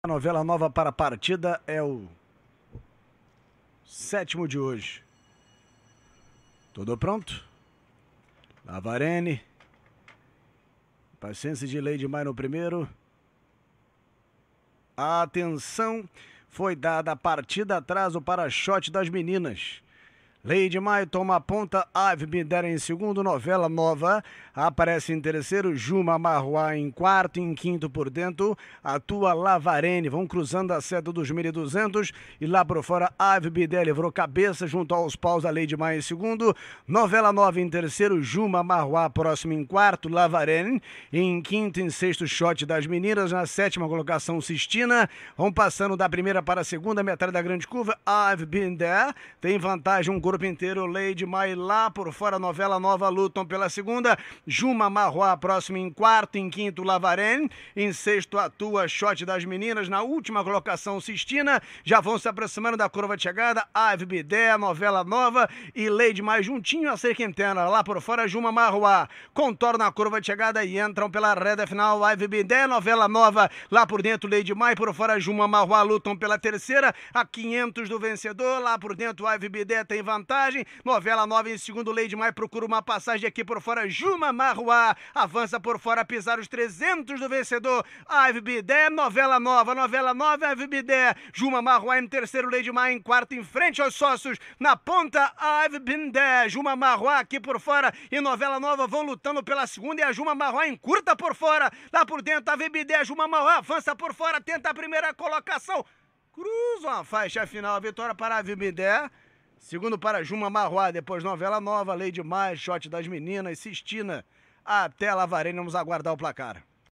A novela nova para a partida é o sétimo de hoje. Tudo pronto? Lavarene. Paciência de Lady Mai no primeiro. A atenção foi dada a partida atraso para shot das meninas. Lady Maio toma a ponta, Ave Me Dera em segundo, novela nova. Aparece em terceiro, Juma Marruá em quarto, em quinto por dentro, atua Lavarene. Vão cruzando a seta dos 1.200 e lá por fora, Ave Me livrou cabeça junto aos paus da Lady Maia em segundo, novela nova em terceiro, Juma Marruá próximo em quarto, Lavarene. Em quinto, em sexto, shot das meninas. Na sétima colocação, Sistina. Vão passando da primeira para a segunda, metade da grande curva, Ave Me Tem vantagem um grupo corpo inteiro, Lady Mai lá por fora, novela Nova lutam pela segunda, Juma Marroa próximo em quarto, em quinto Lavarene, em sexto atua Shot das Meninas, na última colocação Sistina, já vão se aproximando da curva de chegada, Ave Bidé, novela nova e Lady Mai juntinho a ser interna, lá por fora Juma Marroa, contorna a curva de chegada e entram pela reta final, Ave Bidé, novela nova, lá por dentro Lady Mai, por fora Juma Marroa, lutam pela terceira, a 500 do vencedor, lá por dentro Ave Bidé tem vantagem vantagem. Novela 9 em segundo, Lady Mai procura uma passagem aqui por fora. Juma Marruá avança por fora, pisar os 300 do vencedor. Ive Bidé, novela nova, novela nova, Ive Bidé. Juma Marruá em terceiro, Lady Mai em quarto, em frente aos sócios. Na ponta, Ive Bidé. Juma Marruá aqui por fora e novela nova vão lutando pela segunda e a Juma Marruá encurta por fora. Lá por dentro, Ive Bidé, Juma Marruá avança por fora, tenta a primeira colocação cruzam a faixa final. vitória para a Vibidé. Segundo para Juma Marroá, depois novela nova, Lady Mais, Shot das Meninas, Sistina, até Lavarene, vamos aguardar o placar.